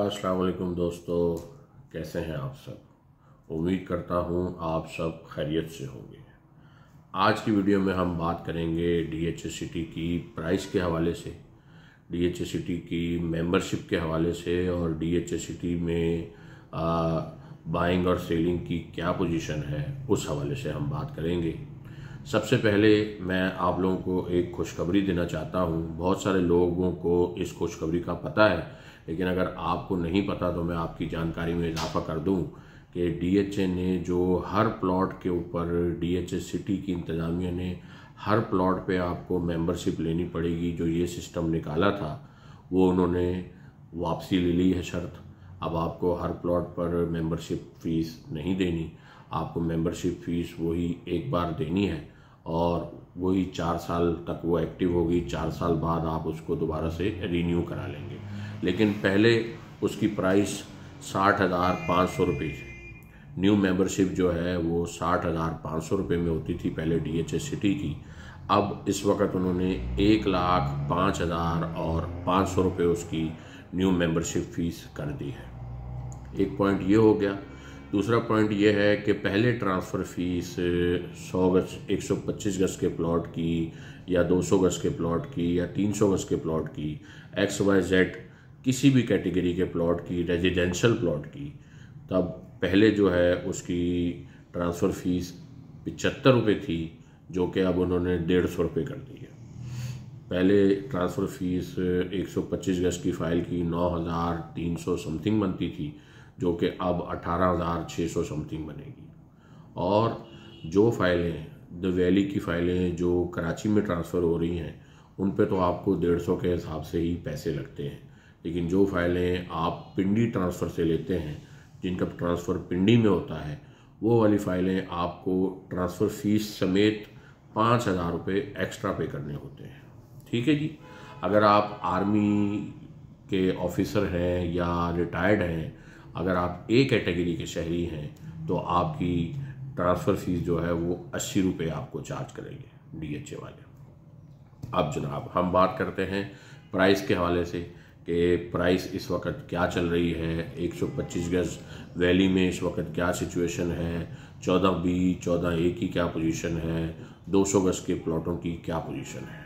असलकुम दोस्तों कैसे हैं आप सब उम्मीद करता हूँ आप सब खैरियत से होंगे आज की वीडियो में हम बात करेंगे डी एच एस टी की प्राइस के हवाले से डी एच एस टी की मेंबरशिप के हवाले से और डी एच एस टी में आ, बाइंग और सेलिंग की क्या पोजीशन है उस हवाले से हम बात करेंगे सबसे पहले मैं आप लोगों को एक खुशखबरी देना चाहता हूँ बहुत सारे लोगों को इस खुशखबरी का पता है लेकिन अगर आपको नहीं पता तो मैं आपकी जानकारी में इजाफा कर दूँ कि डीएचए ने जो हर प्लॉट के ऊपर डीएचए सिटी की इंतज़ामिया ने हर प्लॉट पे आपको मेंबरशिप लेनी पड़ेगी जो ये सिस्टम निकाला था वो उन्होंने वापसी ले ली है शर्त अब आपको हर प्लॉट पर मेंबरशिप फ़ीस नहीं देनी आपको मेंबरशिप फ़ीस वही एक बार देनी है और वही चार साल तक वो एक्टिव होगी चार साल बाद आप उसको दोबारा से रीन्यू करा लेंगे लेकिन पहले उसकी प्राइस साठ हज़ार पाँच सौ रुपये थी न्यू मेंबरशिप जो है वो साठ हज़ार पाँच सौ रुपये में होती थी पहले डी एच सिटी की अब इस वक्त उन्होंने एक लाख पाँच हज़ार और पाँच सौ रुपये उसकी न्यू मेंबरशिप फ़ीस कर दी है एक पॉइंट ये हो गया दूसरा पॉइंट ये है कि पहले ट्रांसफ़र फ़ीस सौ गज एक सौ पच्चीस गज के प्लॉट की या दो सौ गज के प्लॉट की या तीन सौ गज के प्लॉट की एक्स वाई जेड किसी भी कैटेगरी के प्लॉट की रेजिडेंशल प्लॉट की तब पहले जो है उसकी ट्रांसफ़र फ़ीस पचहत्तर रुपये थी जो कि अब उन्होंने डेढ़ सौ रुपये कर दी है पहले ट्रांसफ़र फ़ीस एक सौ पच्चीस गज की फ़ाइल की नौ हज़ार तीन सौ समथिंग बनती थी जो कि अब 18,600 हज़ार छः सौ समथिंग बनेगी और जो फाइलें द वैली की फाइलें जो कराची में ट्रांसफ़र हो रही हैं उन पे तो आपको डेढ़ सौ के हिसाब से ही पैसे लगते हैं लेकिन जो फाइलें आप पिंडी ट्रांसफ़र से लेते हैं जिनका ट्रांसफ़र पिंडी में होता है वो वाली फाइलें आपको ट्रांसफ़र फ़ीस समेत पाँच हज़ार रुपये एक्स्ट्रा पे करने होते हैं ठीक है जी अगर आप आर्मी के ऑफिसर हैं या रिटायर्ड हैं अगर आप ए कैटेगरी के शहरी हैं तो आपकी ट्रांसफ़र फीस जो है वो अस्सी रुपये आपको चार्ज करेंगे डीएचए वाले अब जनाब हम बात करते हैं प्राइस के हवाले से कि प्राइस इस वक्त क्या चल रही है 125 गज वैली में इस वक्त क्या सिचुएशन है 14 बी 14 ए की क्या पोजीशन है 200 गज के प्लॉटों की क्या पोजीशन है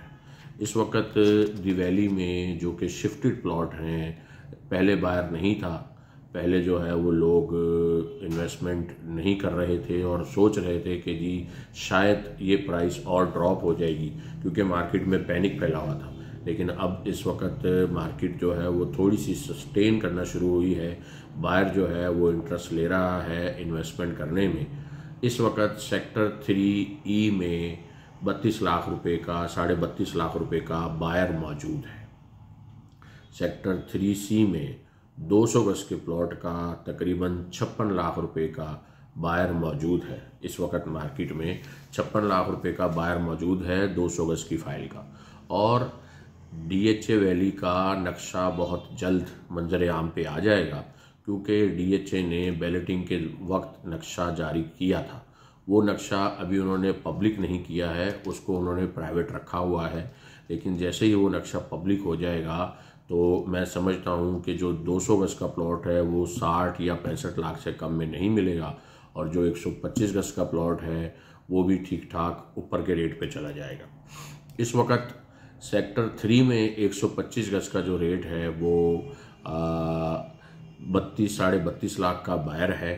इस वक्त दी वैली में जो कि शिफ्टेड प्लॉट हैं पहले बायर नहीं था पहले जो है वो लोग इन्वेस्टमेंट नहीं कर रहे थे और सोच रहे थे कि जी शायद ये प्राइस और ड्रॉप हो जाएगी क्योंकि मार्केट में पैनिक फैला हुआ था लेकिन अब इस वक्त मार्केट जो है वो थोड़ी सी सस्टेन करना शुरू हुई है बायर जो है वो इंटरेस्ट ले रहा है इन्वेस्टमेंट करने में इस वक्त सेक्टर थ्री ई में बत्तीस लाख रुपए का साढ़े बत्तीस लाख रुपए का बायर मौजूद है सेक्टर थ्री सी में 200 गज के प्लॉट का तकरीबन छप्पन लाख रुपए का बायर मौजूद है इस वक्त मार्केट में छप्पन लाख रुपए का बायर मौजूद है 200 गज की फाइल का और डीएचए वैली का नक्शा बहुत जल्द मंजर आम पे आ जाएगा क्योंकि डीएचए ने बैलेटिंग के वक्त नक्शा जारी किया था वो नक्शा अभी उन्होंने पब्लिक नहीं किया है उसको उन्होंने प्राइवेट रखा हुआ है लेकिन जैसे ही वो नक्शा पब्लिक हो जाएगा तो मैं समझता हूँ कि जो 200 गज का प्लॉट है वो 60 या पैंसठ लाख से कम में नहीं मिलेगा और जो 125 गज का प्लॉट है वो भी ठीक ठाक ऊपर के रेट पे चला जाएगा इस वक्त सेक्टर थ्री में 125 गज का जो रेट है वो बत्तीस साढ़े बत्तीस लाख का बायर है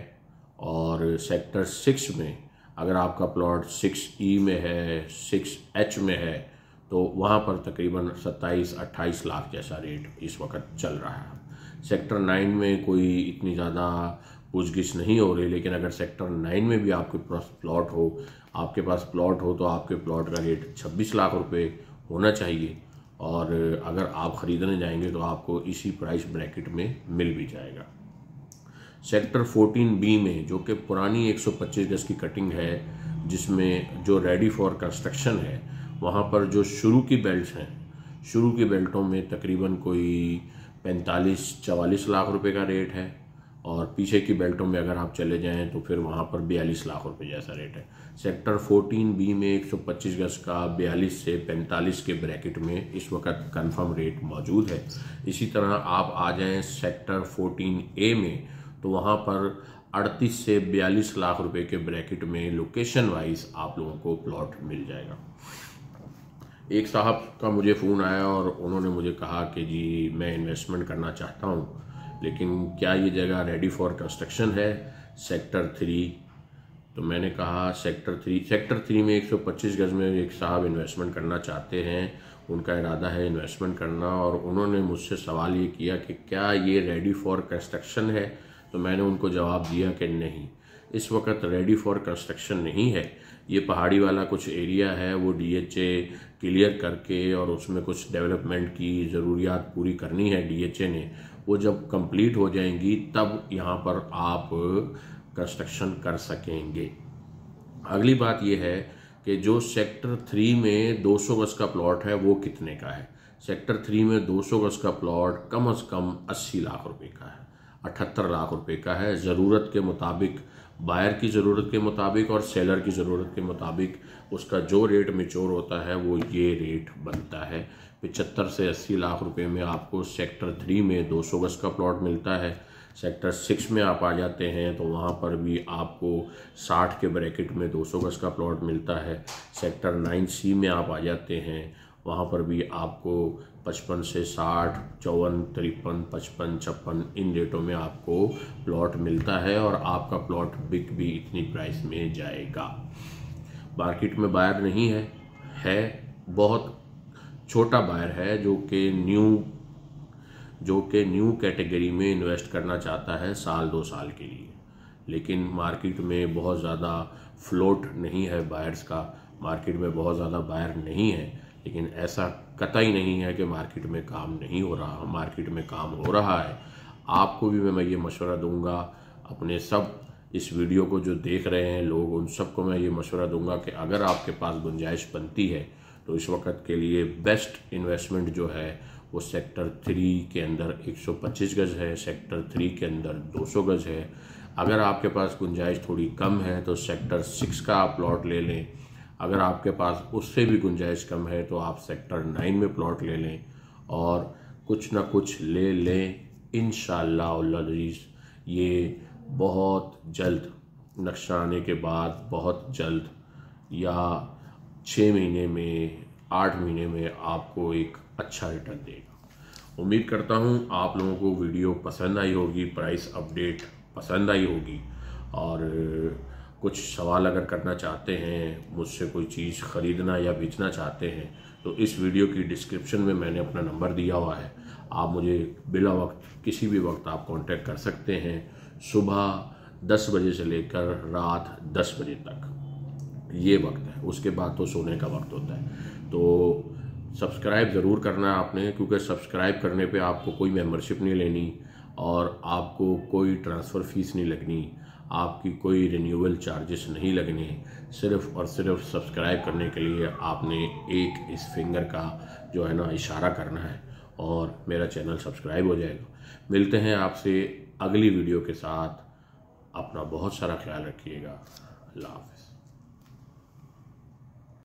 और सेक्टर सिक्स में अगर आपका प्लॉट सिक्स ई में है सिक्स एच में है तो वहाँ पर तकरीबन 27-28 लाख जैसा रेट इस वक्त चल रहा है सेक्टर नाइन में कोई इतनी ज़्यादा पूछगिछ नहीं हो रही लेकिन अगर सेक्टर नाइन में भी आपके पास प्लॉट हो आपके पास प्लॉट हो तो आपके प्लॉट का रेट 26 लाख रुपए होना चाहिए और अगर आप ख़रीदने जाएंगे तो आपको इसी प्राइस ब्रैकेट में मिल भी जाएगा सेक्टर 14 बी में जो कि पुरानी 125 गज की कटिंग है जिसमें जो रेडी फॉर कंस्ट्रक्शन है वहाँ पर जो शुरू की बेल्ट हैं शुरू की बेल्टों में तकरीबन कोई पैंतालीस चवालीस लाख रुपए का रेट है और पीछे की बेल्टों में अगर आप चले जाएं तो फिर वहाँ पर बयालीस लाख रुपए जैसा रेट है सेक्टर 14 बी में 125 गज का बयालीस से 45 के ब्रैकेट में इस वक्त कंफर्म रेट मौजूद है इसी तरह आप आ जाएं सेक्टर 14 ए में तो वहाँ पर 38 से बयालीस लाख रुपए के ब्रैकेट में लोकेशन वाइज आप लोगों को प्लॉट मिल जाएगा एक साहब का मुझे फ़ोन आया और उन्होंने मुझे कहा कि जी मैं इन्वेस्टमेंट करना चाहता हूँ लेकिन क्या ये जगह रेडी फॉर कंस्ट्रक्शन है सेक्टर थ्री तो मैंने कहा सेक्टर थ्री सेक्टर थ्री में 125 गज में एक साहब इन्वेस्टमेंट करना चाहते हैं उनका इरादा है इन्वेस्टमेंट करना और उन्होंने मुझसे सवाल ये किया कि क्या ये रेडी फॉर कंस्ट्रक्शन है तो मैंने उनको जवाब दिया कि नहीं इस वक्त रेडी फॉर कंस्ट्रक्शन नहीं है ये पहाड़ी वाला कुछ एरिया है वो डीएचए क्लियर करके और उसमें कुछ डेवलपमेंट की ज़रूरियात पूरी करनी है डीएचए ने वो जब कंप्लीट हो जाएंगी तब यहाँ पर आप कंस्ट्रक्शन कर सकेंगे अगली बात यह है कि जो सेक्टर थ्री में 200 गज का प्लॉट है वो कितने का है सेक्टर थ्री में 200 गज का प्लॉट कम अज़ कम 80 लाख रुपए का है अठहत्तर लाख रुपए का है ज़रूरत के मुताबिक बायर की ज़रूरत के मुताबिक और सेलर की ज़रूरत के मुताबिक उसका जो रेट मेच्योर होता है वो ये रेट बनता है पिचहत्तर से अस्सी लाख रुपए में आपको सेक्टर थ्री में दो सौ गज़ का प्लॉट मिलता है सेक्टर सिक्स में आप आ जाते हैं तो वहाँ पर भी आपको साठ के ब्रैकेट में दो सौ गज़ का प्लॉट मिलता है सेक्टर नाइन सी में आप आ जाते हैं वहाँ पर भी आपको पचपन से साठ चौवन तिरपन पचपन छप्पन इन रेटों में आपको प्लॉट मिलता है और आपका प्लॉट बिक भी इतनी प्राइस में जाएगा मार्केट में बायर नहीं है है बहुत छोटा बायर है जो कि न्यू जो कि न्यू कैटेगरी में इन्वेस्ट करना चाहता है साल दो साल के लिए लेकिन मार्केट में बहुत ज़्यादा फ्लोट नहीं है बायर्स का मार्केट में बहुत ज़्यादा बायर नहीं है लेकिन ऐसा कतई नहीं है कि मार्केट में काम नहीं हो रहा मार्केट में काम हो रहा है आपको भी मैं ये मशवरा दूंगा अपने सब इस वीडियो को जो देख रहे हैं लोग उन सबको मैं ये मशवरा दूंगा कि अगर आपके पास गुंजाइश बनती है तो इस वक्त के लिए बेस्ट इन्वेस्टमेंट जो है वो सेक्टर थ्री के अंदर 125 गज है सेक्टर थ्री के अंदर 200 गज है अगर आपके पास गुंजाइश थोड़ी कम है तो सेक्टर सिक्स का आप प्लॉट ले लें अगर आपके पास उससे भी गुंजाइश कम है तो आप सेक्टर नाइन में प्लॉट ले लें और कुछ ना कुछ ले लें इन शजीज़ ये बहुत जल्द नक्शा आने के बाद बहुत जल्द या छः महीने में आठ महीने में आपको एक अच्छा रिटर्न देगा उम्मीद करता हूँ आप लोगों को वीडियो पसंद आई होगी प्राइस अपडेट पसंद आई होगी और कुछ सवाल अगर करना चाहते हैं मुझसे कोई चीज़ ख़रीदना या बेचना चाहते हैं तो इस वीडियो की डिस्क्रिप्शन में मैंने अपना नंबर दिया हुआ है आप मुझे बिला वक्त किसी भी वक्त आप कांटेक्ट कर सकते हैं सुबह दस बजे से लेकर रात दस बजे तक ये वक्त है उसके बाद तो सोने का वक्त होता है तो सब्सक्राइब ज़रूर करना है आपने क्योंकि सब्सक्राइब करने पर आपको कोई मेम्बरशिप नहीं लेनी और आपको कोई ट्रांसफ़र फीस नहीं लगनी आपकी कोई रिन्यूअल चार्जेस नहीं लगने सिर्फ और सिर्फ सब्सक्राइब करने के लिए आपने एक इस फिंगर का जो है ना इशारा करना है और मेरा चैनल सब्सक्राइब हो जाएगा मिलते हैं आपसे अगली वीडियो के साथ अपना बहुत सारा ख्याल रखिएगा अल्लाह हाफ